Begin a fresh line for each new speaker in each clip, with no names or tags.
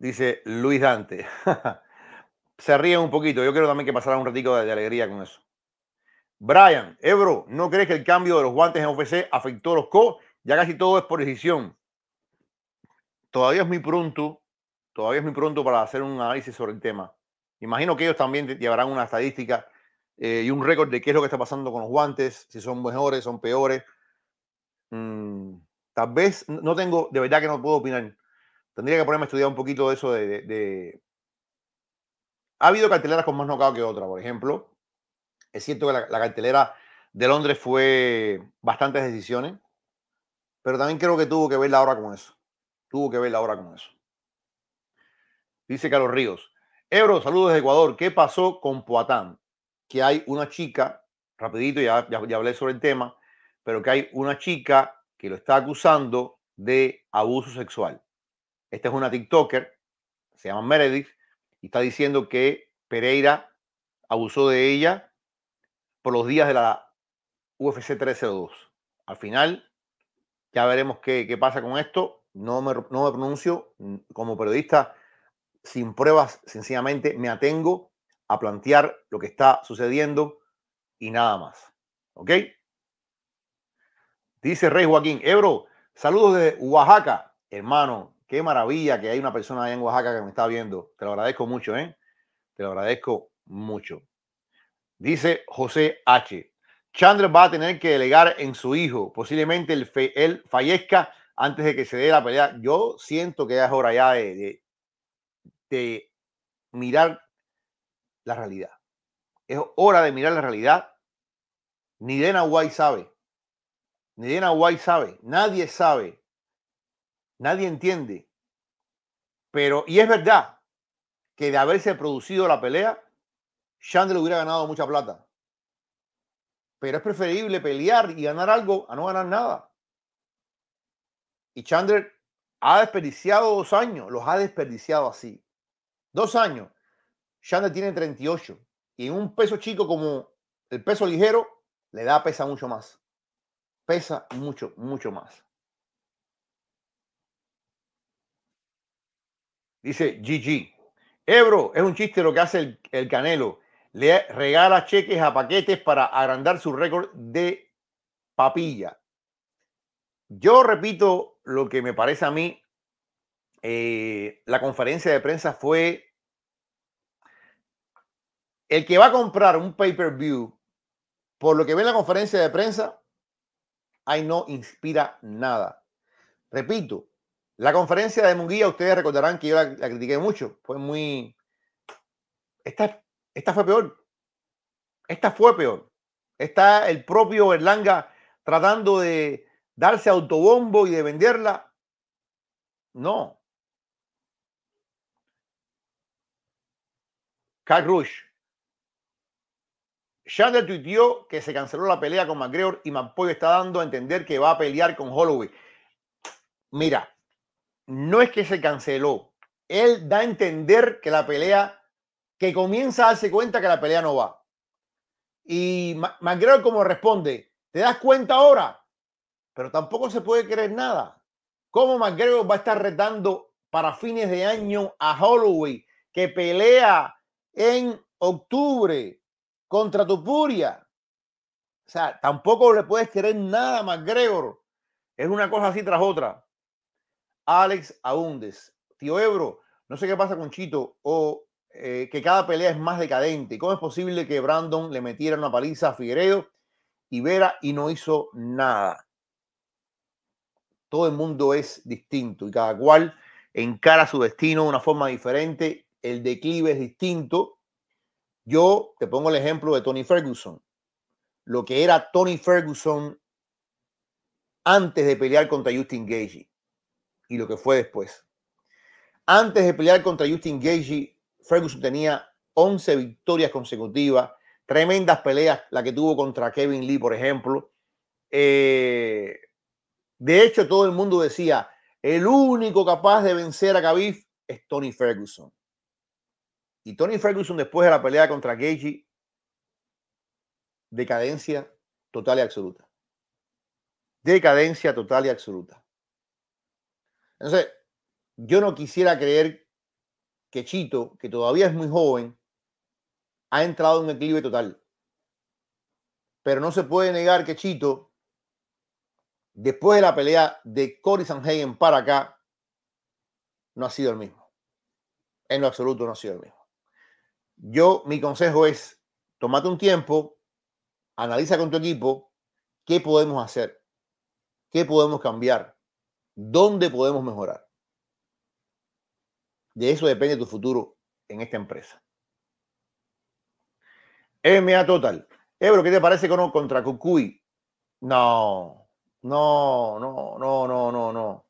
dice Luis Dante. Se ríen un poquito. Yo quiero también que pasara un ratito de, alegría con eso. Brian, Ebro, eh, ¿no crees que el cambio de los guantes en OFC afectó a los co? Ya casi todo es por decisión. Todavía es muy pronto, todavía es muy pronto para hacer un análisis sobre el tema. Imagino que ellos también llevarán una estadística eh, y un récord de qué es lo que está pasando con los guantes, si son mejores, son peores. Mm, tal vez, no tengo, de verdad que no puedo opinar. Tendría que ponerme a estudiar un poquito de eso de, Ha habido carteleras con más nocao que otra, por ejemplo. Es cierto que la, cartelera de Londres fue bastantes decisiones, pero también creo que tuvo que ver la hora con eso. Tuvo que ver la hora con eso. Dice Carlos Ríos. Ebro, saludos desde Ecuador. ¿Qué pasó con Poatán? Que hay una chica, rapidito, ya hablé sobre el tema, pero que hay una chica que lo está acusando de abuso sexual. Esta es una TikToker, se llama Meredith, y está diciendo que Pereira abusó de ella por los días de la UFC 132 Al final, ya veremos qué, pasa con esto. No me, no me pronuncio mm, como periodista sin pruebas, sencillamente me atengo a plantear lo que está sucediendo y nada más. ¿Ok? Dice Rey Joaquín, Ebro, saludos de Oaxaca, hermano, Qué maravilla que hay una persona ahí en Oaxaca que me está viendo. Te lo agradezco mucho, ¿eh? Te lo agradezco mucho. Dice José H. Chandler va a tener que delegar en su hijo. Posiblemente él, fallezca antes de que se dé la pelea. Yo siento que ya es hora ya de, mirar la realidad. Es hora de mirar la realidad. Ni de White sabe. Ni de White sabe. Nadie sabe Nadie entiende. Pero, y es verdad que de haberse producido la pelea, Chandler hubiera ganado mucha plata. Pero es preferible pelear y ganar algo a no ganar nada. Y Chandler ha desperdiciado dos años, los ha desperdiciado así. Dos años. Chandler tiene 38 y en un peso chico como el peso ligero le da pesa mucho más. Pesa mucho, mucho más. Dice GG. Ebro, eh, es un chiste lo que hace el, Canelo. Le regala cheques a paquetes para agrandar su récord de papilla. Yo repito lo que me parece a mí. Eh, la conferencia de prensa fue el que va a comprar un pay-per-view por lo que ve en la conferencia de prensa, ahí no inspira nada. Repito, la conferencia de Munguía, ustedes recordarán que yo la, critiqué mucho. Fue muy. Esta, esta fue peor. Esta fue peor. Está el propio Berlanga tratando de darse autobombo y de venderla. No. Carl Rush. Shander tuiteó que se canceló la pelea con McGregor y McPoy está dando a entender que va a pelear con Holloway. Mira, no es que se canceló. Él da a entender que la pelea, que comienza a darse cuenta que la pelea no va. Y McGregor como responde, ¿te das cuenta ahora? Pero tampoco se puede creer nada. ¿Cómo McGregor va a estar retando para fines de año a Holloway, que pelea en octubre contra Tupuria? O sea, tampoco le puedes creer nada a McGregor. Es una cosa así tras otra. Alex Aúndez. Tío Ebro, no sé qué pasa con Chito o eh, que cada pelea es más decadente. ¿Cómo es posible que Brandon le metiera una paliza a Figueredo y Vera y no hizo nada? Todo el mundo es distinto y cada cual encara su destino de una forma diferente. El declive es distinto. Yo te pongo el ejemplo de Tony Ferguson. Lo que era Tony Ferguson antes de pelear contra Justin Gagey y lo que fue después. Antes de pelear contra Justin Gagey, Ferguson tenía 11 victorias consecutivas, tremendas peleas, la que tuvo contra Kevin Lee, por ejemplo. Eh, de hecho, todo el mundo decía, el único capaz de vencer a Khabib es Tony Ferguson. Y Tony Ferguson, después de la pelea contra Gagey, decadencia total y absoluta. Decadencia total y absoluta. Entonces, yo no quisiera creer que Chito, que todavía es muy joven, ha entrado en un declive total. Pero no se puede negar que Chito, después de la pelea de Cory Sanhagen para acá, no ha sido el mismo. En lo absoluto no ha sido el mismo. Yo, mi consejo es, tomate un tiempo, analiza con tu equipo qué podemos hacer, qué podemos cambiar, ¿Dónde podemos mejorar? De eso depende tu futuro en esta empresa. MA Total. Ebro, ¿qué te parece con, contra Cucuy? No, no, no, no, no, no, no.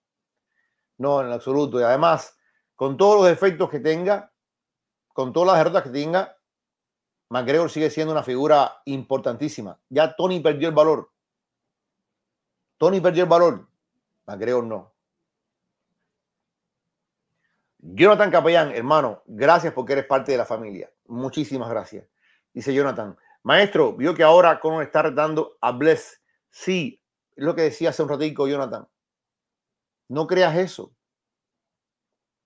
No, en absoluto. Y además, con todos los efectos que tenga, con todas las derrotas que tenga, McGregor sigue siendo una figura importantísima. Ya Tony perdió el valor. Tony perdió el valor creo no. Jonathan Capellán, hermano, gracias porque eres parte de la familia. Muchísimas gracias. Dice Jonathan, maestro, vio que ahora Conor está retando a Bless. Sí, es lo que decía hace un ratico Jonathan. No creas eso.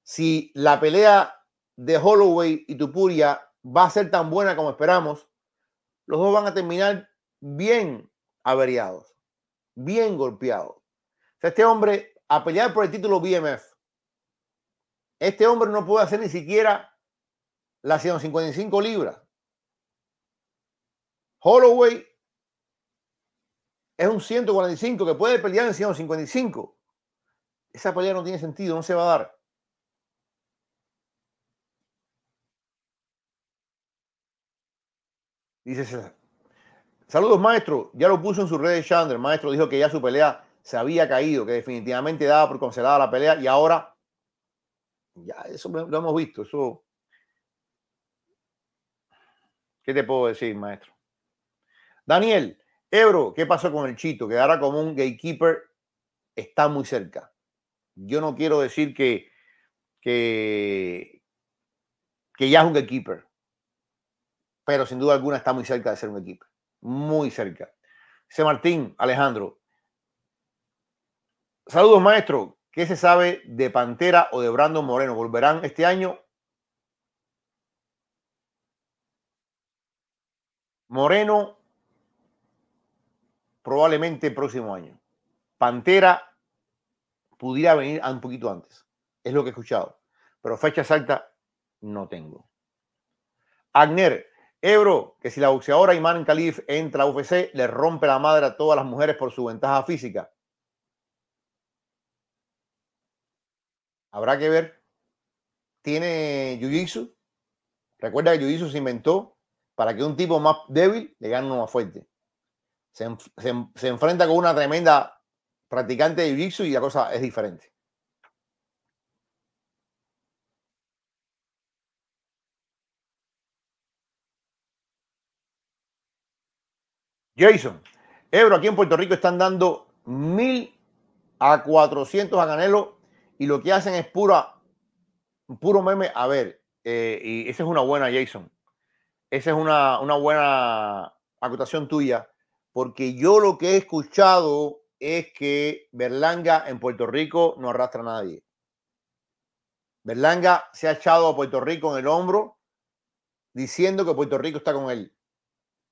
Si la pelea de Holloway y Tupuria va a ser tan buena como esperamos, los dos van a terminar bien averiados, bien golpeados. Este hombre, a pelear por el título BMF, este hombre no puede hacer ni siquiera las 155 libras. Holloway es un 145 que puede pelear en 155. Esa pelea no tiene sentido, no se va a dar. Dice Saludos, maestro. Ya lo puso en sus redes Chandler. Maestro dijo que ya su pelea se había caído, que definitivamente daba por cancelada la pelea y ahora ya eso lo hemos visto, eso ¿Qué te puedo decir, maestro? Daniel, Ebro, ¿qué pasó con el Chito? Quedará como un gatekeeper, está muy cerca. Yo no quiero decir que, que, ya es un gatekeeper, pero sin duda alguna está muy cerca de ser un gatekeeper. Muy cerca. Dice Martín, Alejandro, Saludos, maestro. ¿Qué se sabe de Pantera o de Brandon Moreno? ¿Volverán este año? Moreno, probablemente próximo año. Pantera pudiera venir un poquito antes. Es lo que he escuchado. Pero fecha exacta no tengo. Agner, Ebro, que si la boxeadora Iman Khalif entra a UFC, le rompe la madre a todas las mujeres por su ventaja física. Habrá que ver. Tiene Jiu-Jitsu. Recuerda que Jiu-Jitsu se inventó para que un tipo más débil le gane uno más fuerte. Se, enfrenta con una tremenda practicante de Jiu-Jitsu y la cosa es diferente. Jason, Ebro, aquí en Puerto Rico están dando 1000 a 400 a Canelo y lo que hacen es pura, puro meme. A ver, eh, y esa es una buena, Jason. Esa es una, una buena acotación tuya, porque yo lo que he escuchado es que Berlanga en Puerto Rico no arrastra a nadie. Berlanga se ha echado a Puerto Rico en el hombro diciendo que Puerto Rico está con él.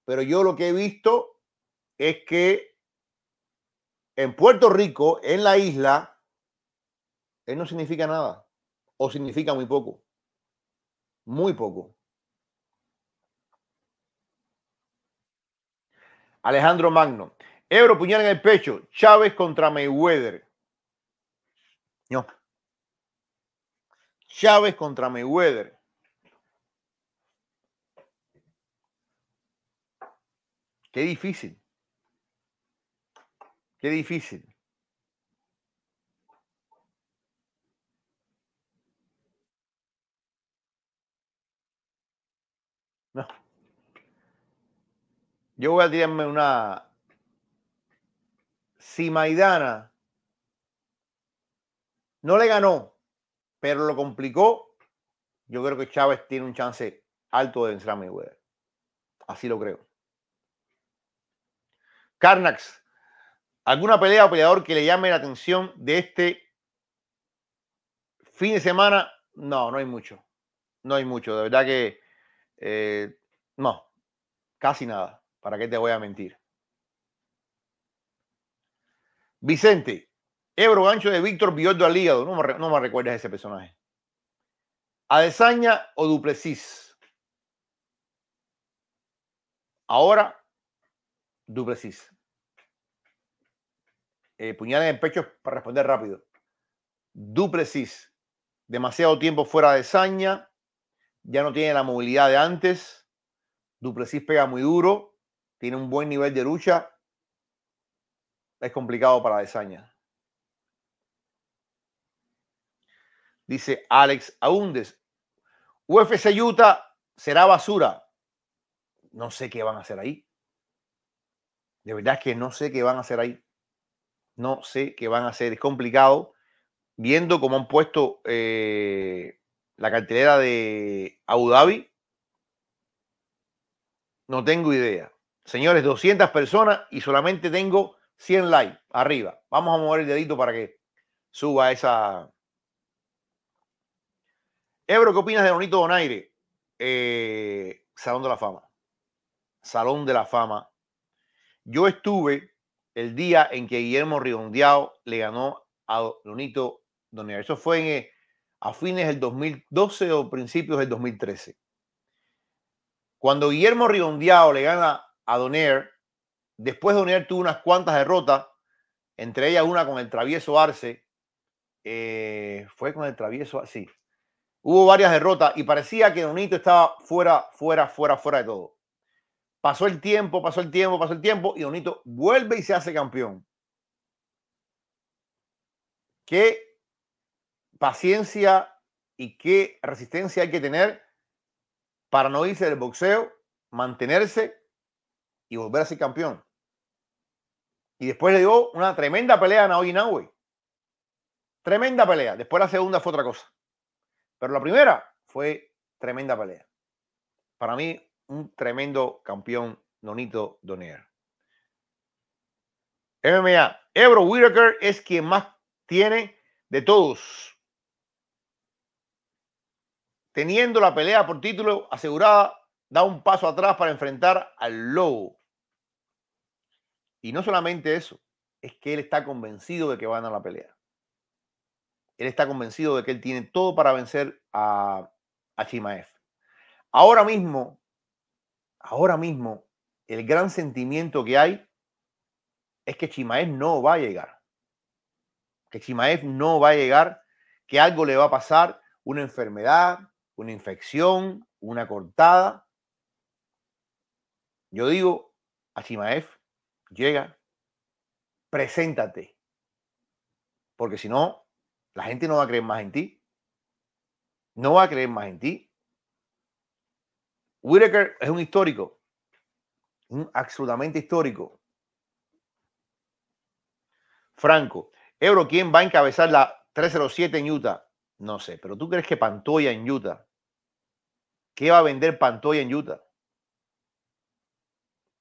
Pero yo lo que he visto es que en Puerto Rico, en la isla, él no significa nada o significa muy poco. Muy poco. Alejandro Magno. Ebro, puñal en el pecho. Chávez contra Mayweather. No. Chávez contra Mayweather. Qué difícil. Qué difícil. Yo voy a tirarme una. Si Maidana no le ganó, pero lo complicó, yo creo que Chávez tiene un chance alto de vencer a Mayweather. Así lo creo. Carnax, ¿alguna pelea o peleador que le llame la atención de este fin de semana? No, no hay mucho. No hay mucho. De verdad que eh, no, casi nada. ¿Para qué te voy a mentir? Vicente, Ebro gancho de Víctor Biordo al hígado. No me, no recuerdas ese personaje. Adesaña o Duplessis. Ahora, Duplessis. Eh, en el pecho para responder rápido. Duplessis. Demasiado tiempo fuera de Saña. Ya no tiene la movilidad de antes. Duplessis pega muy duro tiene un buen nivel de lucha, es complicado para Desaña. Dice Alex Aúndez, UFC Utah será basura. No sé qué van a hacer ahí. De verdad es que no sé qué van a hacer ahí. No sé qué van a hacer. Es complicado. Viendo cómo han puesto eh, la cartelera de Abu Dhabi, no tengo idea. Señores, 200 personas y solamente tengo 100 likes arriba. Vamos a mover el dedito para que suba esa. Ebro, ¿qué opinas de Bonito Donaire? Eh, Salón de la Fama. Salón de la Fama. Yo estuve el día en que Guillermo Ribondeado le ganó a Donito Donaire. Eso fue eh, a fines del 2012 o principios del 2013. Cuando Guillermo Riondeado le gana a Donair. Después Donair tuvo unas cuantas derrotas, entre ellas una con el travieso Arce. Eh, fue con el travieso así. sí. Hubo varias derrotas y parecía que Donito estaba fuera, fuera, fuera, fuera de todo. Pasó el tiempo, pasó el tiempo, pasó el tiempo y Donito vuelve y se hace campeón. Qué paciencia y qué resistencia hay que tener para no irse del boxeo, mantenerse y volver a ser campeón. Y después le dio una tremenda pelea a Naoi Inoue. Tremenda pelea. Después la segunda fue otra cosa. Pero la primera fue tremenda pelea. Para mí, un tremendo campeón, Nonito Donier. MMA. Ebro Whitaker es quien más tiene de todos. Teniendo la pelea por título asegurada, da un paso atrás para enfrentar al Lobo. Y no solamente eso, es que él está convencido de que van a la pelea. Él está convencido de que él tiene todo para vencer a, a Chimaev. Ahora mismo, ahora mismo, el gran sentimiento que hay es que Chimaev no va a llegar. Que Chimaev no va a llegar, que algo le va a pasar, una enfermedad, una infección, una cortada. Yo digo, a Chimaev llega, preséntate, porque si no, la gente no va a creer más en ti. No va a creer más en ti. Whitaker es un histórico, un absolutamente histórico. Franco, Euro, ¿quién va a encabezar la 307 en Utah? No sé, pero ¿tú crees que Pantoya en Utah? ¿Qué va a vender Pantoya en Utah?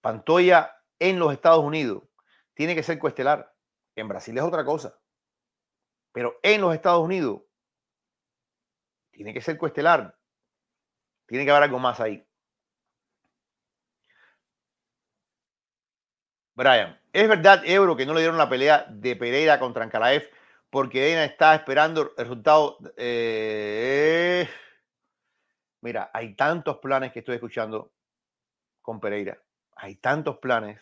Pantoya en los Estados Unidos tiene que ser Cuestelar. En Brasil es otra cosa. Pero en los Estados Unidos tiene que ser Cuestelar. Tiene que haber algo más ahí. Brian, ¿es verdad, Euro que no le dieron la pelea de Pereira contra Ancalaev porque Elena está esperando el resultado? Eh, mira, hay tantos planes que estoy escuchando con Pereira. Hay tantos planes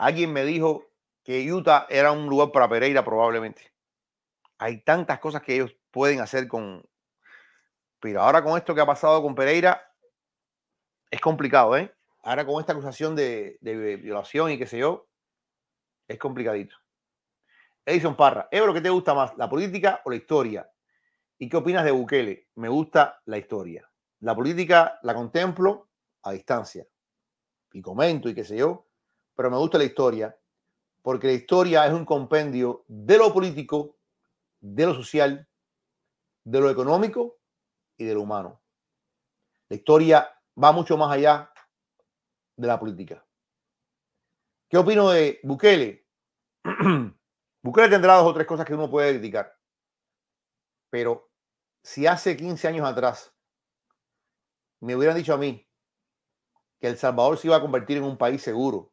Alguien me dijo que Utah era un lugar para Pereira probablemente. Hay tantas cosas que ellos pueden hacer con... Pero ahora con esto que ha pasado con Pereira, es complicado, ¿eh? Ahora con esta acusación de, violación y qué sé yo, es complicadito. Edison Parra, lo que te gusta más, la política o la historia? ¿Y qué opinas de Bukele? Me gusta la historia. La política la contemplo a distancia y comento y qué sé yo, pero me gusta la historia, porque la historia es un compendio de lo político, de lo social, de lo económico y de lo humano. La historia va mucho más allá de la política. ¿Qué opino de Bukele? Bukele tendrá dos o tres cosas que uno puede criticar, pero si hace 15 años atrás me hubieran dicho a mí que El Salvador se iba a convertir en un país seguro,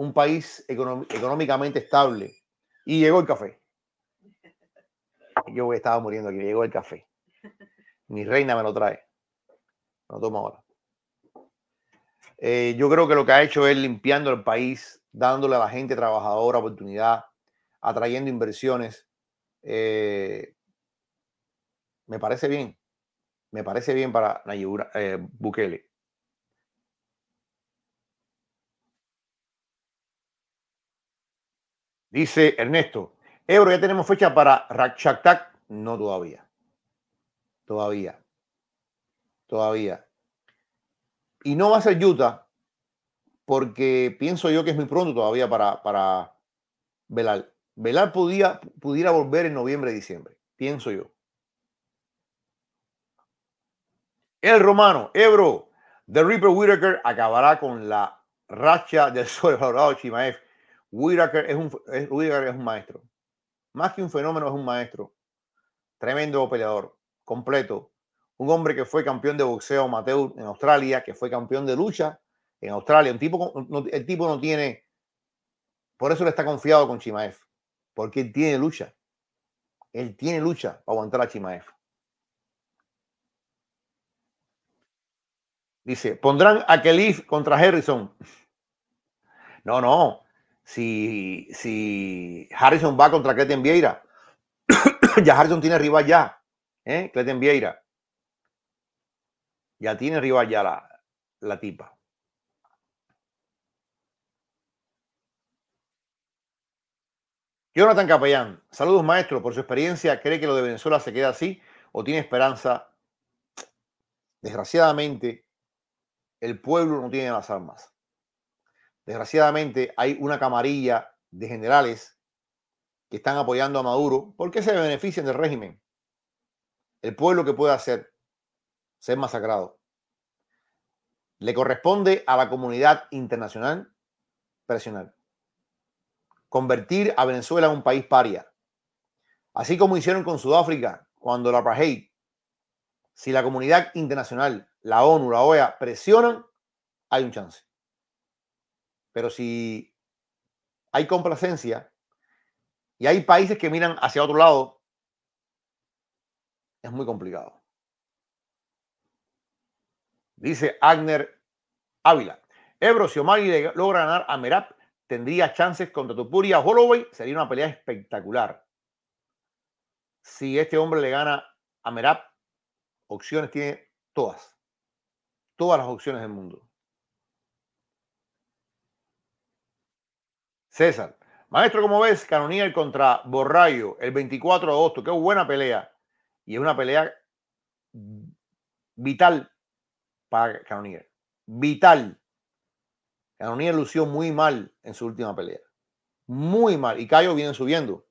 un país económicamente estable. Y llegó el café. Yo estaba muriendo aquí, llegó el café. Mi reina me lo trae. lo tomo ahora. Eh, yo creo que lo que ha hecho es limpiando el país, dándole a la gente trabajadora oportunidad, atrayendo inversiones. Eh, me parece bien. Me parece bien para Nayib eh, Bukele. Dice Ernesto, Ebro, ya tenemos fecha para Rakshaktak. No todavía. Todavía. Todavía. Y no va a ser Utah, porque pienso yo que es muy pronto todavía para, para Velar. Velar podía, pudiera volver en noviembre, diciembre, pienso yo. El romano, Ebro, The Reaper Whitaker acabará con la racha del sobrevalorado Chimaev Whitaker es un, es, es un maestro. Más que un fenómeno, es un maestro. Tremendo peleador, completo. Un hombre que fue campeón de boxeo amateur en Australia, que fue campeón de lucha en Australia. Un tipo, el tipo no tiene. Por eso le está confiado con Chimaev. Porque él tiene lucha. Él tiene lucha para aguantar a Chimaev. Dice, pondrán a Kelly contra Harrison. No, no si, si Harrison va contra Cleten Vieira, ya Harrison tiene rival ya, ¿eh? Cleten Vieira. Ya tiene rival ya la, la tipa. Jonathan Capellán, saludos maestro, por su experiencia, ¿cree que lo de Venezuela se queda así o tiene esperanza? Desgraciadamente, el pueblo no tiene las armas. Desgraciadamente hay una camarilla de generales que están apoyando a Maduro. porque se benefician del régimen? El pueblo que puede hacer ser masacrado. Le corresponde a la comunidad internacional presionar. Convertir a Venezuela en un país paria. Así como hicieron con Sudáfrica cuando la apartheid. Si la comunidad internacional, la ONU, la OEA presionan, hay un chance. Pero si hay complacencia y hay países que miran hacia otro lado, es muy complicado. Dice Agner Ávila. Ebro, si Omar logra ganar a Merap, tendría chances contra Tupuria Holloway. Sería una pelea espectacular. Si este hombre le gana a Merap, opciones tiene todas. Todas las opciones del mundo. César. Maestro, como ves, Canonier contra Borrayo el 24 de agosto. Qué buena pelea. Y es una pelea vital para Canonier. Vital. Canonier lució muy mal en su última pelea. Muy mal. Y Cayo viene subiendo.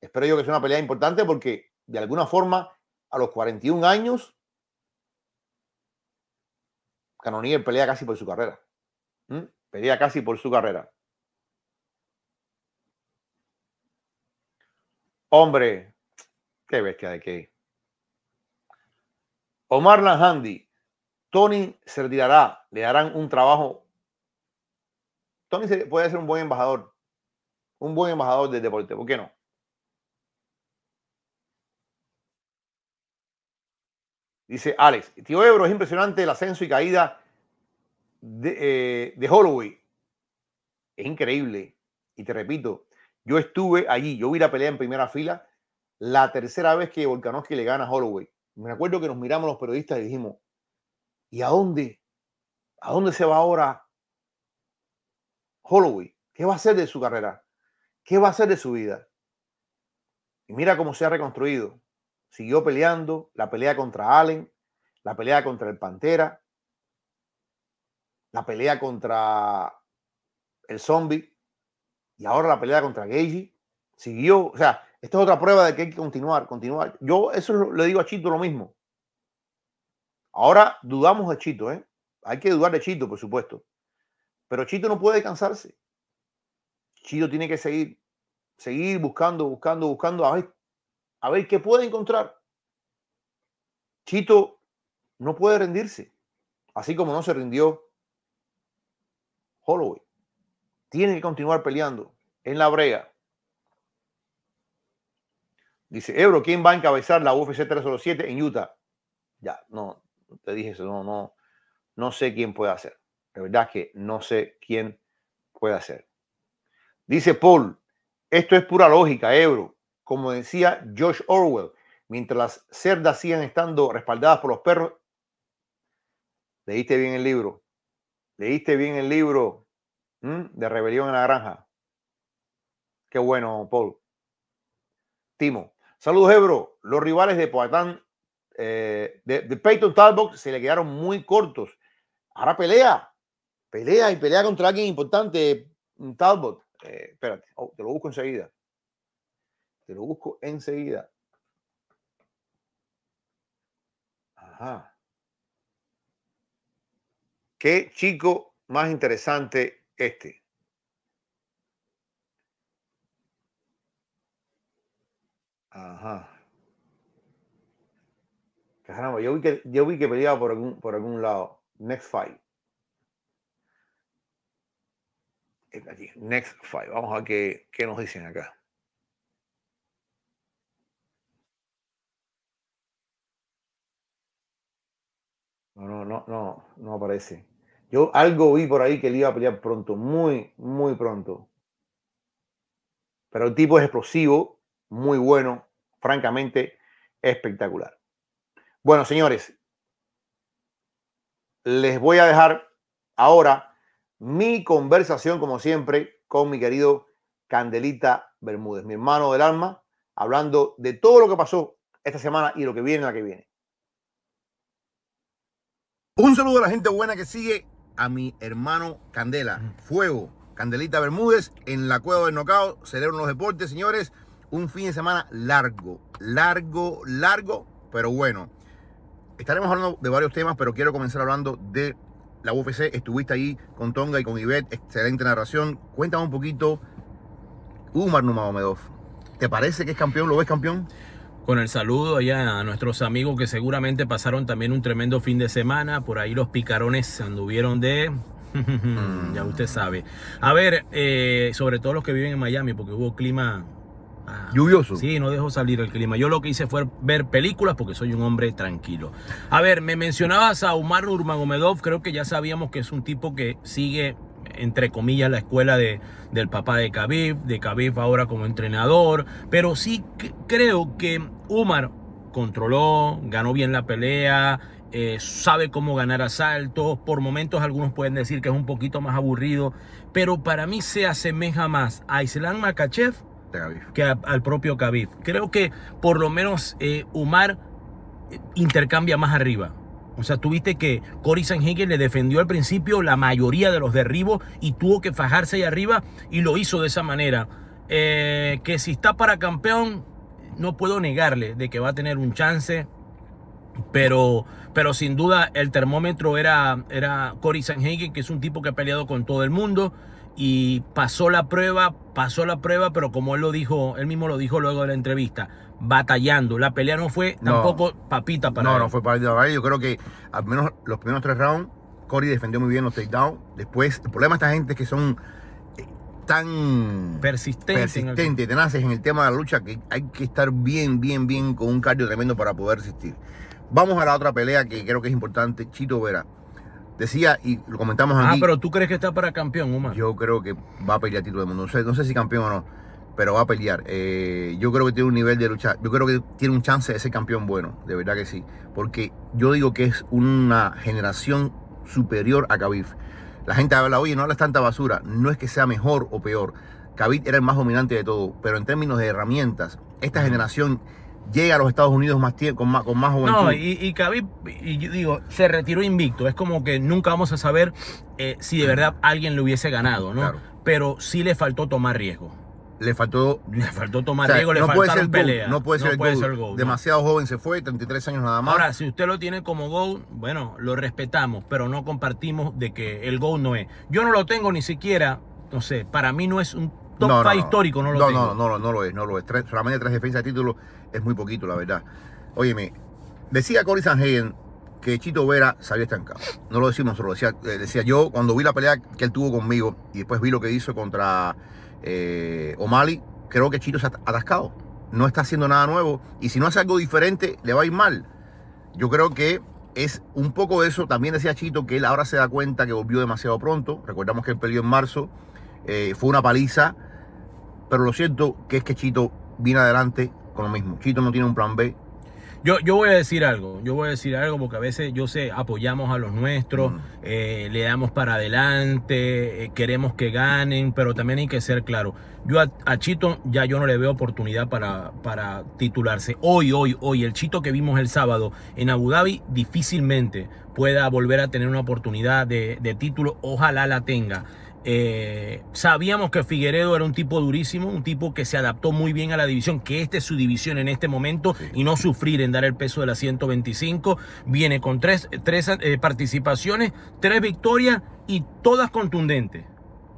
Espero yo que sea una pelea importante porque de alguna forma a los 41 años Canonier pelea casi por su carrera. ¿Mm? Pelea casi por su carrera. Hombre, qué bestia de qué. Omar Lanjandi. Tony se retirará, le darán un trabajo. Tony puede ser un buen embajador, un buen embajador del deporte, ¿por qué no? Dice Alex, tío Ebro, es impresionante el ascenso y caída de, eh, de Holloway. Es increíble. Y te repito, yo estuve allí, yo vi la pelea en primera fila, la tercera vez que Volkanovski le gana a Holloway. Me acuerdo que nos miramos los periodistas y dijimos, ¿y a dónde? ¿A dónde se va ahora Holloway? ¿Qué va a hacer de su carrera? ¿Qué va a hacer de su vida? Y mira cómo se ha reconstruido. Siguió peleando, la pelea contra Allen, la pelea contra el Pantera, la pelea contra el Zombie, y ahora la pelea contra Gage siguió. O sea, esta es otra prueba de que hay que continuar, continuar. Yo eso le digo a Chito lo mismo. Ahora dudamos de Chito, ¿eh? Hay que dudar de Chito, por supuesto. Pero Chito no puede cansarse. Chito tiene que seguir, seguir buscando, buscando, buscando, a ver, a ver qué puede encontrar. Chito no puede rendirse, así como no se rindió Holloway tienen que continuar peleando en la brega. Dice, Ebro, ¿quién va a encabezar la UFC 307 en Utah? Ya, no, te dije eso, no, no, no sé quién puede hacer. La verdad que no sé quién puede hacer. Dice Paul, esto es pura lógica, Ebro. Como decía Josh Orwell, mientras las cerdas sigan estando respaldadas por los perros, leíste bien el libro, leíste bien el libro, Mm, de Rebelión en la Granja. Qué bueno, Paul. Timo. Saludos, Ebro. Los rivales de Poatán, eh, de, Peyton Talbot, se le quedaron muy cortos. Ahora pelea. Pelea y pelea contra alguien importante, mm, Talbot. Eh, espérate, oh, te lo busco enseguida. Te lo busco enseguida. Ajá. Qué chico más interesante este. Ajá. Caramba, yo vi que, yo vi que peleaba por algún, por algún lado. Next fight. Aquí, next fight. Vamos a ver qué, qué nos dicen acá. No, no, no, no, no aparece. Yo algo vi por ahí que le iba a pelear pronto, muy, muy pronto. Pero el tipo es explosivo, muy bueno, francamente espectacular. Bueno, señores, les voy a dejar ahora mi conversación, como siempre, con mi querido Candelita Bermúdez, mi hermano del alma, hablando de todo lo que pasó esta semana y lo que viene, la que viene. Un saludo a la gente buena que sigue a mi hermano Candela. Fuego, Candelita Bermúdez, en la Cueva del Nocao, celebro los deportes, señores. Un fin de semana largo, largo, largo, pero bueno. Estaremos hablando de varios temas, pero quiero comenzar hablando de la UFC. Estuviste ahí con Tonga y con Ivette, excelente narración. Cuéntame un poquito, Umar Homedov, ¿te parece que es campeón? ¿Lo ves campeón?
con el saludo allá a nuestros amigos que seguramente pasaron también un tremendo fin de semana. Por ahí los picarones anduvieron de ya usted sabe. A ver, eh, sobre todo los que viven en Miami, porque hubo clima... Ah, Lluvioso. Sí, no dejó salir el clima. Yo lo que hice fue ver películas porque soy un hombre tranquilo. A ver, me mencionabas a Omar Urmagomedov. Creo que ya sabíamos que es un tipo que sigue entre comillas, la escuela de, del papá de Khabib, de Khabib ahora como entrenador, pero sí creo que Umar controló, ganó bien la pelea, eh, sabe cómo ganar asaltos, por momentos algunos pueden decir que es un poquito más aburrido, pero para mí se asemeja más a Islam Makachev que al propio Khabib. Creo que por lo menos eh, Umar eh, intercambia más arriba. O sea, tuviste que Cory Sanhagen le defendió al principio la mayoría de los derribos y tuvo que fajarse ahí arriba y lo hizo de esa manera. Eh, que si está para campeón, no puedo negarle de que va a tener un chance. Pero, pero sin duda el termómetro era, era Cory Sanhagen, que es un tipo que ha peleado con todo el mundo y pasó la prueba, pasó la prueba, pero como él lo dijo, él mismo lo dijo luego de la entrevista,
batallando. La pelea no fue tampoco papita para no, No, no fue papita para él. Yo creo que al menos los primeros tres rounds, cory defendió muy bien los takedowns. Después, el problema de esta gente es que son eh, tan persistentes, persistente, tenaces en el tema de la lucha que hay que estar bien, bien, bien con un cardio tremendo para poder resistir. Vamos a la otra pelea que creo que es importante, Chito Vera decía, y lo comentamos ah, aquí. Ah, pero tú crees que está para campeón, Omar. Yo creo que va a pelear título de mundo. No sé, no sé si campeón o no, pero va a pelear. Eh, yo creo que tiene un nivel de lucha. Yo creo que tiene un chance de ser campeón bueno, de verdad que sí. Porque yo digo que es una generación superior a Khabib. La gente habla, oye, no hablas tanta basura. No es que sea mejor o peor. Khabib era el más dominante de todo, pero en términos de herramientas, esta generación llega a los Estados Unidos más con, más, con No,
y, y y digo, se retiró invicto. Es como que nunca vamos a saber eh, si de verdad alguien le hubiese ganado, ¿no? Pero sí le faltó tomar riesgo. Le faltó, le faltó tomar riesgo, le puede ser No puede ser, el, puede Demasiado
joven se fue, 33 años nada más. Ahora, si usted lo tiene como gol, bueno, lo
respetamos, pero no compartimos de que el gol no es. Yo no lo tengo ni siquiera, no sé, para mí no es un no, no, no, no lo no, No,
no, no, lo es, no lo es. solamente tres defensas de título es muy poquito, la verdad. Óyeme, decía Cory Sanhagen que Chito Vera salió estancado. No lo decimos nosotros, lo eh, decía, yo cuando vi la pelea que él tuvo conmigo y después vi lo que hizo contra eh, O'Malley, creo que Chito se ha atascado. No está haciendo nada nuevo y si no hace algo diferente, le va a ir mal. Yo creo que es un poco eso. También decía Chito que él ahora se da cuenta que volvió demasiado pronto. Recordamos que él peleó en marzo eh, fue una paliza. Pero lo cierto que es que Chito viene adelante con lo mismo. Chito no tiene un plan B.
Yo, yo voy a decir algo, yo voy a decir algo porque a veces yo sé, apoyamos a los nuestros, mm. eh, le damos para adelante, eh, queremos que ganen, pero también hay que ser claro. Yo a, Chito ya yo no le veo oportunidad para, para titularse. Hoy, hoy, hoy, el Chito que vimos el sábado en Abu Dhabi difícilmente pueda volver a tener una oportunidad de, de título, ojalá la tenga. Eh, sabíamos que Figueredo era un tipo durísimo, un tipo que se adaptó muy bien a la división, que esta es su división en este momento y no sufrir en dar el peso de la 125. Viene con tres, eh, participaciones, tres victorias y todas contundentes.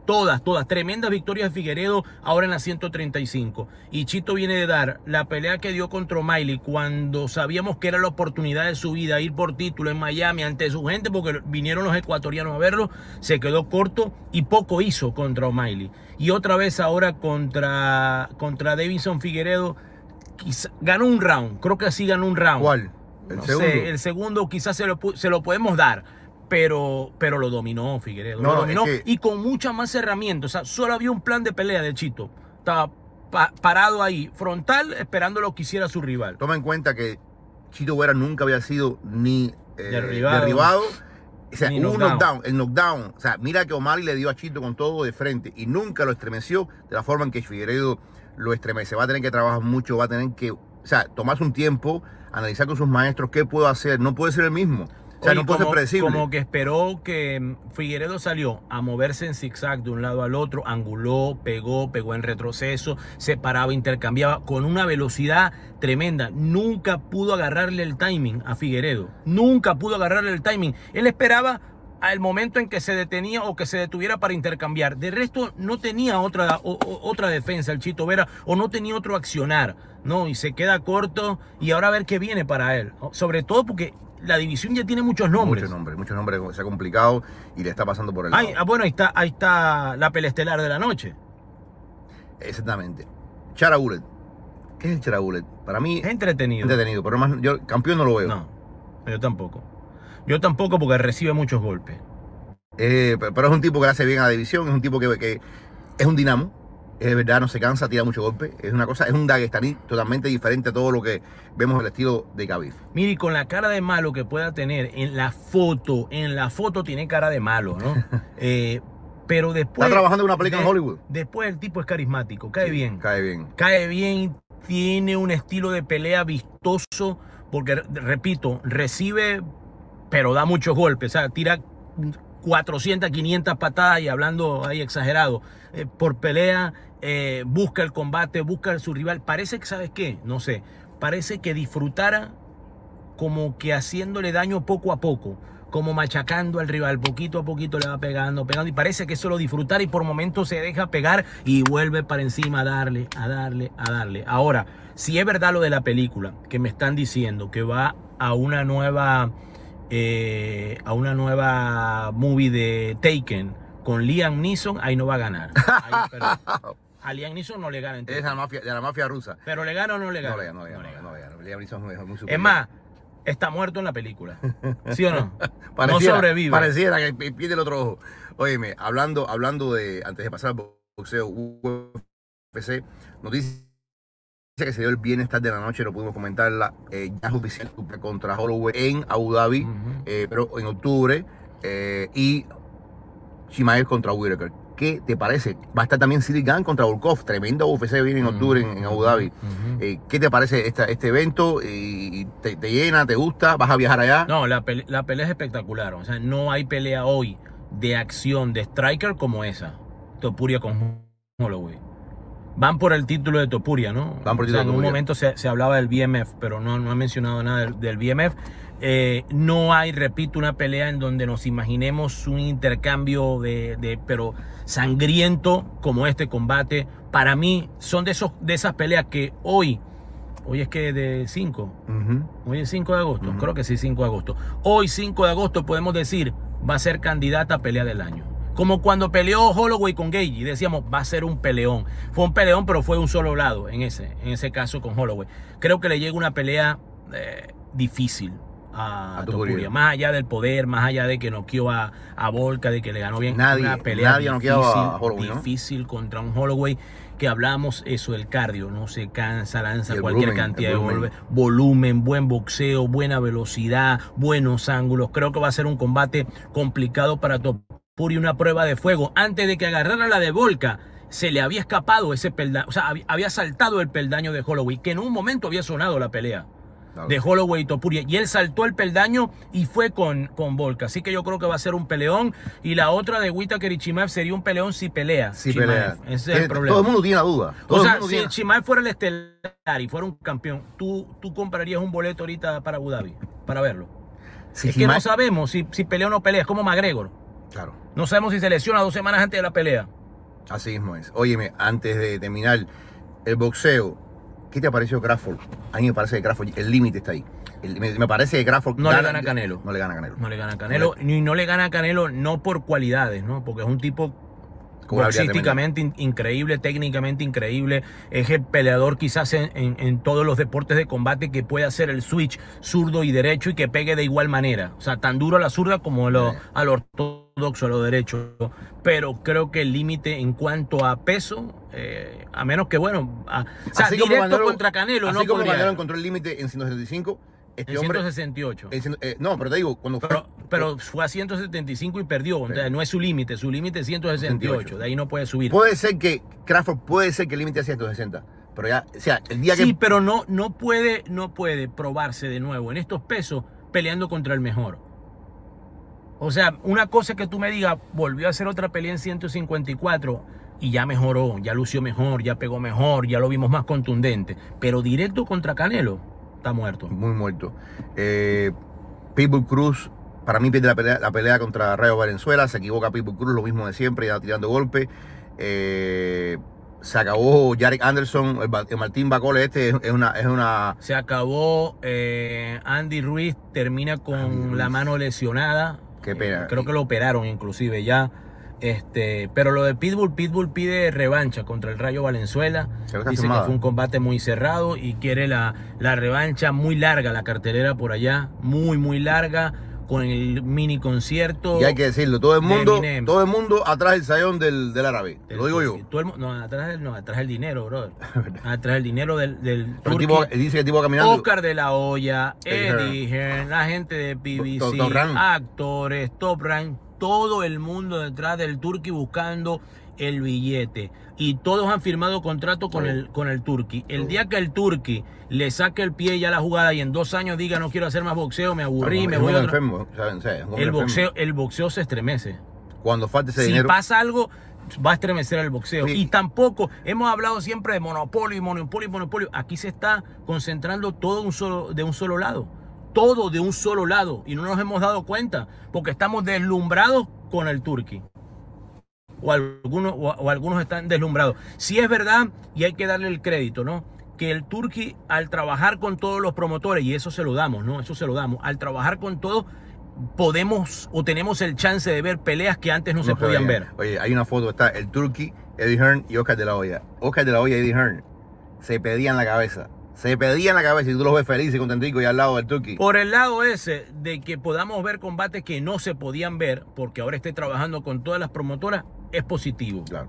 Todas, todas. Tremendas victorias de Figueredo ahora en la 135. Y Chito viene de dar la pelea que dio contra Miley cuando sabíamos que era la oportunidad de su vida, ir por título en Miami ante su gente, porque vinieron los ecuatorianos a verlo. Se quedó corto y poco hizo contra Miley. Y otra vez ahora contra, contra Davidson Figueredo. Quizá, ganó un round, creo que así ganó un round. ¿Cuál? El segundo. el segundo quizás se lo, se lo podemos dar pero, pero lo dominó Figueredo. lo dominó y con mucha más herramientas. O sea, solo había un plan de pelea de Chito. Estaba parado ahí, frontal, esperando lo que hiciera su
rival. Toma en cuenta que Chito Guerra nunca había sido ni eh, derribado. O sea, hubo un knockdown, el knockdown. O sea, mira que omar le dio a Chito con todo de frente y nunca lo estremeció de la forma en que Figueredo lo estremece. Va a tener que trabajar mucho, va a tener que, o sea, tomarse un tiempo, analizar con sus maestros qué puedo hacer. No puede ser el mismo como,
que esperó que Figueredo salió a moverse en zigzag de un lado al otro, anguló, pegó, pegó en retroceso, se paraba, intercambiaba con una velocidad tremenda. Nunca pudo agarrarle el timing a Figueredo. Nunca pudo agarrarle el timing. Él esperaba al momento en que se detenía o que se detuviera para intercambiar. De resto, no tenía otra, otra defensa el Chito Vera o no tenía otro accionar. No, y se queda corto y ahora a ver qué viene para él. Sobre todo porque la división ya tiene muchos nombres. Muchos nombres,
muchos nombres, se ha complicado y le está pasando por el ah,
bueno, ahí está, ahí está la pelestelar de la noche.
Exactamente. Chara Bullet. ¿Qué es el Chara Para mí... Es entretenido. Entretenido, pero más, yo campeón no lo veo. No, yo tampoco. Yo tampoco porque recibe muchos golpes. Eh, pero es un tipo que hace bien a la división, es un tipo que, que es un dinamo es verdad, no se cansa, tira mucho golpe. Es una cosa, es un Dagestaní totalmente diferente a todo lo que vemos el estilo de Khabib.
Mire, con la cara de malo que pueda tener en la foto, en la foto tiene cara de malo, ¿no? Eh, pero después. Está trabajando en una película en Hollywood. Después el tipo es carismático,
cae bien. Cae bien.
Cae bien, tiene un estilo de pelea vistoso, porque, repito, recibe, pero da muchos golpes. O sea, tira 400, 500 patadas y hablando ahí exagerado, eh, por pelea, eh, busca el combate, busca a su rival. Parece que, ¿sabes qué? No sé, parece que disfrutara como que haciéndole daño poco a poco, como machacando al rival, poquito a poquito le va pegando, pegando, y parece que eso lo disfrutar y por momentos se deja pegar y vuelve para encima a darle, a darle, a darle. Ahora, si es verdad lo de la película que me están diciendo, que va a una nueva eh, a una nueva movie de Taken con Liam Neeson, ahí no va a ganar. a Liam Neeson no le gana. Es de la, mafia, la mafia rusa. Pero le gana o no le gana. No no le
gana. Liam es muy Es más, está muerto en la película.
¿Sí o no? no sobrevive. Pareciera
que pide el otro ojo. Óyeme, hablando, hablando de, antes de pasar al boxeo, UFC, noticias que se dio el bienestar de la noche, lo pudimos comentar eh, ya oficial contra Holloway en Abu Dhabi, eh, pero en octubre, eh, y Shimaev contra Whitaker. ¿Qué te parece? Va a estar también silicon contra Volkov, tremendo UFC viene en octubre en, Abu Dhabi. Eh, ¿Qué te parece esta, este evento? ¿Y, te, te, llena? ¿Te gusta? ¿Vas a viajar allá?
No, la, la pelea es espectacular, o sea, no hay pelea hoy de acción de striker como esa. Topuria con Holloway. Van por el título de Topuria, ¿no? Van por título de En un momento se, hablaba del BMF, pero no, no ha mencionado nada del, BMF. Eh, no hay, repito, una pelea en donde nos imaginemos un intercambio de, pero sangriento como este combate. Para mí son de, esos, de esas peleas que hoy, hoy es que de 5, hoy es 5 de agosto, creo que sí, 5 de agosto. Hoy 5 de agosto podemos decir va a ser candidata a pelea del año. Como cuando peleó Holloway con Gage, decíamos, va a ser un peleón. Fue un peleón, pero fue un solo lado en ese, en ese caso con Holloway. Creo que le llega una pelea eh, difícil a, Topuria. Más allá del poder, más allá de que noqueó a, a Volca, de que le ganó bien. Nadie, una pelea difícil, a difícil contra un Holloway que hablamos eso, el cardio, no se cansa, lanza cualquier cantidad de volumen. volumen, buen boxeo, buena velocidad, buenos ángulos. Creo que va a ser un combate complicado para Top Puri, una prueba de fuego. Antes de que agarrara la de Volca, se le había escapado ese peldaño, o sea, había saltado el peldaño de Holloway, que en un momento había sonado la pelea de Holloway y Topuria. Y él saltó el peldaño y fue con, con Volca. Así que yo creo que va a ser un peleón. Y la otra de Whitaker y sería un peleón si pelea. Si pelea. Ese es el eh, problema. Todo el mundo tiene la
duda. o sea, si
Chimaev fuera el estelar y fuera un campeón, ¿tú, tú comprarías un boleto ahorita para Abu Dhabi, para verlo. Si es que no sabemos si, si pelea o no pelea. Es como McGregor. Claro. No sabemos si se lesiona dos semanas antes de la pelea.
Así mismo es. Óyeme, antes de terminar el boxeo, ¿qué te pareció Crawford? A mí me parece que Crawford, el límite está ahí. me, parece que Crawford no le gana a Canelo. No le gana a Canelo.
No le gana a Canelo. no le gana a Canelo no por cualidades, ¿no? Porque es un tipo
boxísticamente
increíble, técnicamente increíble. Es el peleador quizás en, todos los deportes de combate que puede hacer el switch zurdo y derecho y que pegue de igual manera. O sea, tan duro a la zurda como lo, eh. al ortodoxo a lo derecho, pero creo que el límite en cuanto a peso, eh,
a menos que, bueno, directo contra Canelo, no como Canelo encontró el límite en 165. este en hombre, 168. Eh, no, pero te digo, cuando pero, fue, pero fue
a 175 y perdió. no es su límite, su límite es 168, De ahí no puede subir. Puede ser
que Crawford puede ser que el límite sea 160. Pero ya, o sea, el día que. Sí, pero
no, no, puede, no puede probarse de nuevo en estos pesos peleando contra el mejor. O sea, una cosa que tú me digas, volvió a hacer otra pelea en 154 y ya mejoró, ya lució mejor, ya pegó mejor, ya lo vimos más contundente. Pero directo contra Canelo,
está muerto. Muy muerto. Eh, Pitbull Cruz, para mí pierde la pelea, contra Rayo Valenzuela, se equivoca Pitbull Cruz, lo mismo de siempre, ya tirando golpes. Eh, se acabó Jarek Anderson, Martín Bacole, este es una, es una... Se
acabó eh, Andy Ruiz, termina con la mano lesionada eh, creo que lo operaron inclusive ya. Este, pero lo de Pitbull, Pitbull pide revancha contra el Rayo Valenzuela. Dice que fue un combate muy cerrado y quiere la, la revancha muy larga, la cartelera por allá, muy, muy larga con el mini concierto. Y hay que decirlo, todo el mundo,
todo el mundo atrás del sayón del, árabe. te lo digo yo.
no, atrás del, el dinero, brother. atrás el dinero del, del el tipo, dice que tipo Oscar de la Olla Eddie la gente de PBC, actores, Top Rank, todo el mundo detrás del Turkey buscando el billete. Y todos han firmado contrato con el, con el turki El día que el turki le saque el pie ya la jugada y en dos años diga no quiero hacer más boxeo, me aburrí, me voy
el, boxeo,
el boxeo se estremece. Cuando falte ese si pasa algo, va a estremecer el boxeo. Y tampoco, hemos hablado siempre de monopolio y monopolio y monopolio. Aquí se está concentrando todo un solo, de un solo lado. Todo de un solo lado. Y no nos hemos dado cuenta porque estamos deslumbrados con el turqui o algunos, o, algunos están deslumbrados. si es verdad y hay que darle el crédito, ¿no? que el Turki al trabajar con todos los promotores, y eso se lo damos, ¿no? Eso se lo damos, al trabajar con todos podemos o tenemos el chance de ver peleas que antes no, se podían ver.
Oye, hay una foto, está el Turki Eddie Hearn y Oscar de la Hoya. Oscar de la Hoya Eddie Hearn se pedían la cabeza se pedían la cabeza y tú los ves felices y contentico y al lado del tuki. Por
el lado ese de que podamos ver combates que no se podían ver, porque ahora esté trabajando con todas las promotoras, es positivo. Claro.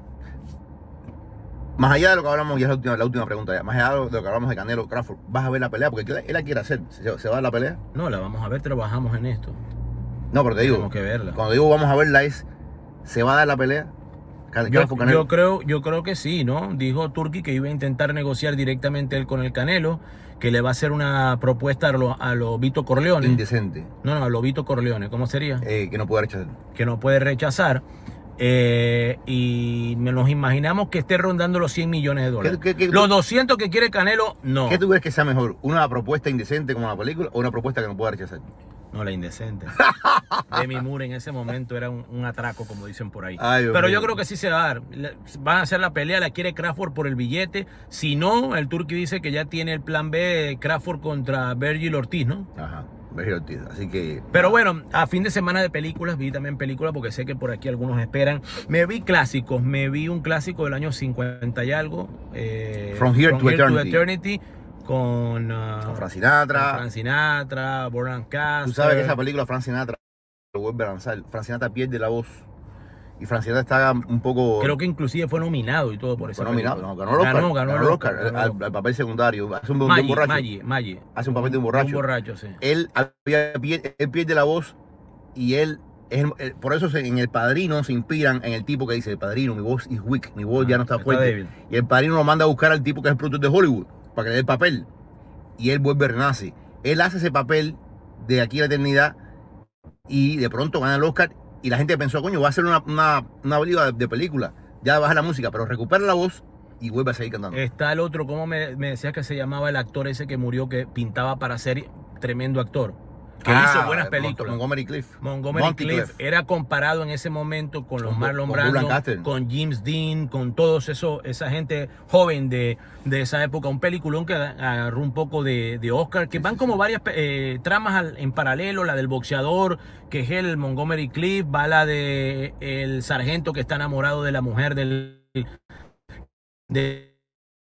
Más allá de lo que hablamos, y es la última, la última pregunta, ya. más allá de lo que hablamos de Canelo Crawford, ¿vas a ver la pelea? Porque él la quiere hacer. ¿Se, va a dar la pelea? No, la vamos a ver, trabajamos en esto. No, pero te digo, Tenemos que verla. cuando digo vamos a verla es, ¿se va a dar la pelea? Yo, creo, yo
creo que sí, ¿no? Dijo Turki que iba a intentar negociar directamente él con el Canelo, que le va a hacer una propuesta a los Corleone. Indecente. No, no, a los Vito Corleone, ¿cómo sería? Eh, que no puede rechazar. Que no puede rechazar. Eh, y nos imaginamos que esté rondando los 100 millones de dólares. los 200 que quiere Canelo,
no. ¿Qué tú crees que sea mejor? ¿Una propuesta indecente como la película o una propuesta que no pueda rechazar? No, la indecente. Demi
Moore en ese momento era un, atraco, como dicen por ahí. Pero yo creo que sí se va a dar. Van a hacer la pelea, la quiere Crawford por el billete. Si no, el Turki dice que ya tiene el plan B, Crawford contra Virgil Ortiz, ¿no?
Ajá. Virgil Ortiz, así que...
Pero bueno, a fin de semana de películas, vi también películas porque sé que por aquí algunos esperan. Me vi clásicos, me vi un clásico del año 50 y algo. Eh, From Here, to Eternity con, ah, con
Frank Sinatra.
Frank Sinatra, Boran Caster. Tú sabes que esa
película Frank Sinatra lo vuelve a lanzar. Frank Sinatra pierde la voz. Y Frank Sinatra está un poco. Creo que inclusive fue nominado y todo por eso. Fue nominado, no, ganó el Oscar. Ganó, ganó, el Oscar, Al, papel secundario. Hace un, papel de un borracho. Hace un papel de un borracho. Un borracho, sí. Él, pierde la voz y él es por eso en el padrino se inspiran en el tipo que dice, el padrino, mi voz es weak, mi voz ah, ya no está, está fuerte. Y el padrino lo manda a buscar al tipo que es el de Hollywood para que el papel. Y él vuelve renace. Él hace ese papel de aquí a la eternidad y de pronto gana el Oscar. Y la gente pensó, coño, va a ser una, una, de, película. Ya baja la música, pero recupera la voz y vuelve a seguir cantando.
Está el otro, ¿cómo me, me decías que se llamaba el actor ese que murió, que pintaba para ser tremendo actor?
Que hizo ah, buenas eh, películas.
Montgomery Cliff. Montgomery Cliff, era comparado en ese momento con los Marlon Brando, con James Dean, con todos eso esa gente joven de, esa época. Un peliculón que agarró un poco de, Oscar, que van como varias eh, tramas en paralelo, la del boxeador, que es el Montgomery Cliff, va la de el sargento que está enamorado de la mujer del de,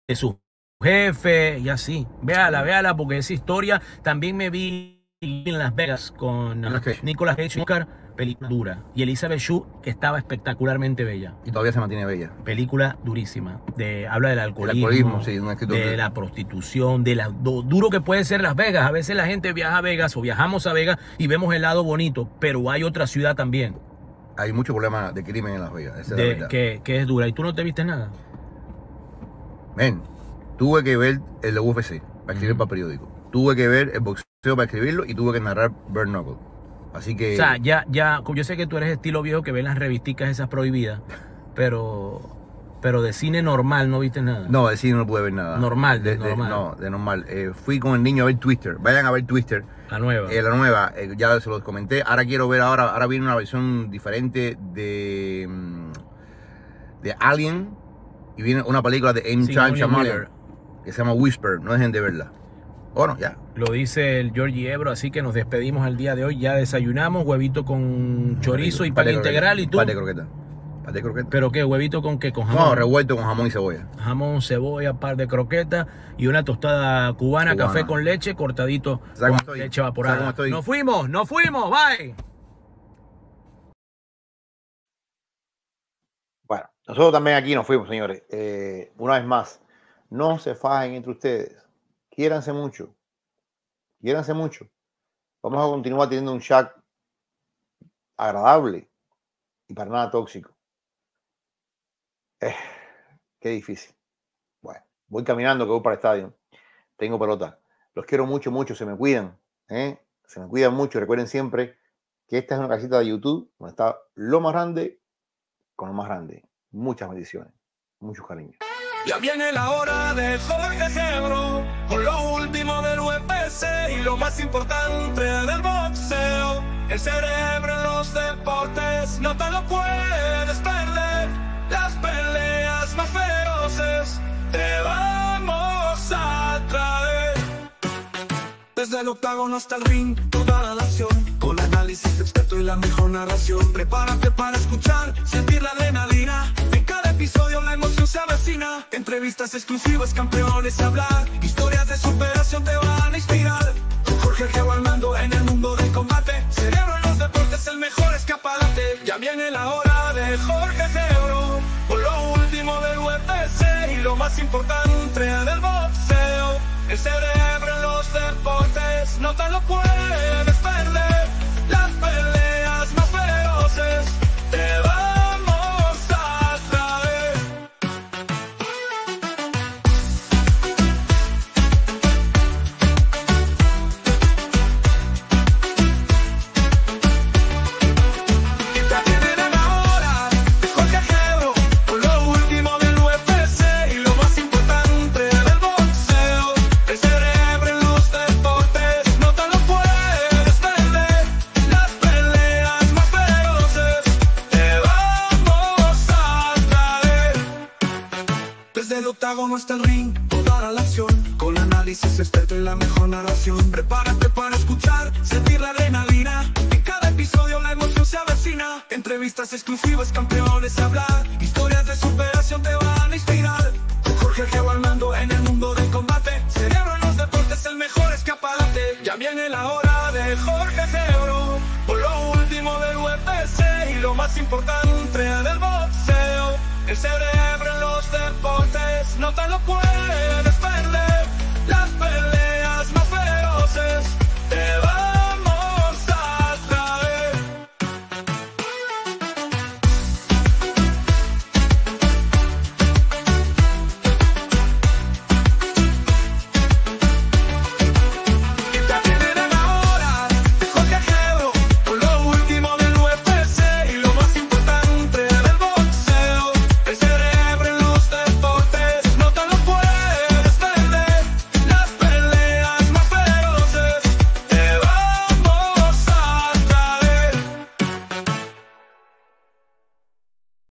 de su jefe y así. Véala, véala, porque esa historia también me vi en Las Vegas con Nicolás Nicolas Cage, película dura. Y Elizabeth Shue, que estaba espectacularmente bella. Y todavía se mantiene bella. Película durísima. De, habla del alcoholismo, de la prostitución, de lo duro que puede ser Las Vegas. A veces la gente viaja a Vegas o viajamos a Vegas y vemos el lado bonito, pero hay otra
ciudad también. Hay mucho problema de crimen en Las Vegas. es que,
que es dura. ¿Y tú no te viste
nada? Ven, tuve que ver el UFC para escribir para periódico tuve que ver el boxeo para escribirlo y tuve que narrar Burn Knuckle. Así que. O sea,
ya, ya, yo sé que tú eres estilo viejo que ves las revisticas esas prohibidas, pero. Pero de cine normal no viste nada.
No, de cine no pude ver nada. Normal, de, normal. No, de normal. Eh, fui con el niño a ver Twister. Vayan a ver Twister. La nueva. Eh, la nueva, eh, ya se los comenté. Ahora quiero ver, ahora, ahora viene una versión diferente de. Mm, de Alien. Y viene una película de M. Sí, que se llama Whisper. No dejen de verla. Bueno
oh, ya. Lo dice el Georgie Ebro, así que nos despedimos al día de hoy. Ya desayunamos, huevito con
chorizo y pan integral. ¿Y tú? Pate croqueta.
croqueta. ¿Pero qué? ¿Huevito con qué? ¿Con jamón? No, revuelto con
jamón y cebolla.
Jamón, cebolla, par de croquetas y una tostada cubana, café con leche,
cortadito leche evaporada. ¡Nos
fuimos! ¡Nos fuimos! ¡Bye!
Bueno, nosotros también aquí nos fuimos, señores. Eh, una vez más, no se fajen entre ustedes Quiéranse mucho. Quiéranse mucho. Vamos a continuar teniendo un chat agradable y para nada tóxico. Eh, qué difícil. Bueno, voy caminando que voy para el estadio. Tengo pelota. Los quiero mucho, mucho. Se me cuidan. ¿eh? Se me cuidan mucho. Recuerden siempre que esta es una casita de YouTube donde está lo más grande con lo más grande. Muchas bendiciones. Muchos cariños.
Ya viene la hora de Jorge con lo último del UFC y lo más importante del boxeo. El cerebro en los deportes no te lo puedes perder. Las peleas más feroces te vamos a traer. Desde el octágono hasta el ring, toda la nación. Con análisis experto y la mejor narración. Prepárate para escuchar, sentir la adrenalina episodio la emoción se avecina Entrevistas exclusivas, campeones a hablar Historias de superación te van a inspirar Jorge va al mando en el mundo del combate Cerebro en los deportes, el mejor escaparate Ya viene la hora de Jorge Geo. por lo último del UFC Y lo más importante del boxeo El cerebro en los deportes No te lo puedes perder No está el ring, toda la acción. Con análisis experto y la mejor narración. Prepárate para escuchar, sentir la adrenalina. En cada episodio la emoción se avecina. Entrevistas exclusivas, campeones hablar. Historias de superación te van a inspirar. Jorge Geo Armando en el mundo del combate. Cerebro en los deportes, el mejor escaparate. Ya viene la hora de Jorge Geo. Por lo último del UFC y lo más importante del box. El cerebro en los deportes no te lo puedes